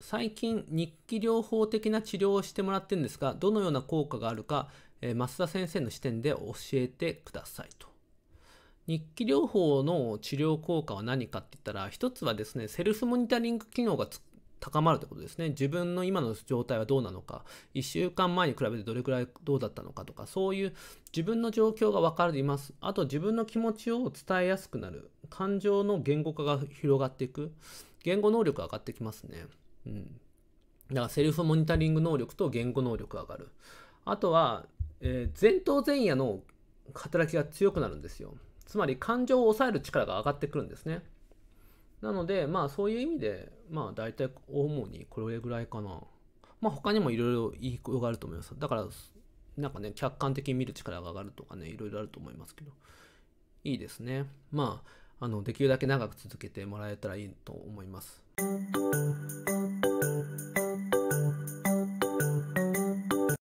最近日記療法的な治療をしてもらってるんですが、どのような効果があるか、増田先生の視点で教えてくださいと。日記療法の治療効果は何かって言ったら、一つはですね、セルフモニタリング機能が高まるということですね。自分の今の状態はどうなのか、1週間前に比べてどれくらいどうだったのかとか、そういう自分の状況が分かります。あと自分の気持ちを伝えやすくなる。感情の言語化が広がっていく。言語能力が上がってきますね。うん。だからセルフモニタリング能力と言語能力が上がる。あとは、えー、前頭前野の働きが強くなるんですよ。つまり感情を抑える力が上がってくるんですね。なので、まあそういう意味で、まあ大体主にこれぐらいかな。まあ他にもいろいろいいことがあると思います。だから、なんかね、客観的に見る力が上がるとかね、いろいろあると思いますけど、いいですね。まあ、あの、できるだけ長く続けてもらえたらいいと思います。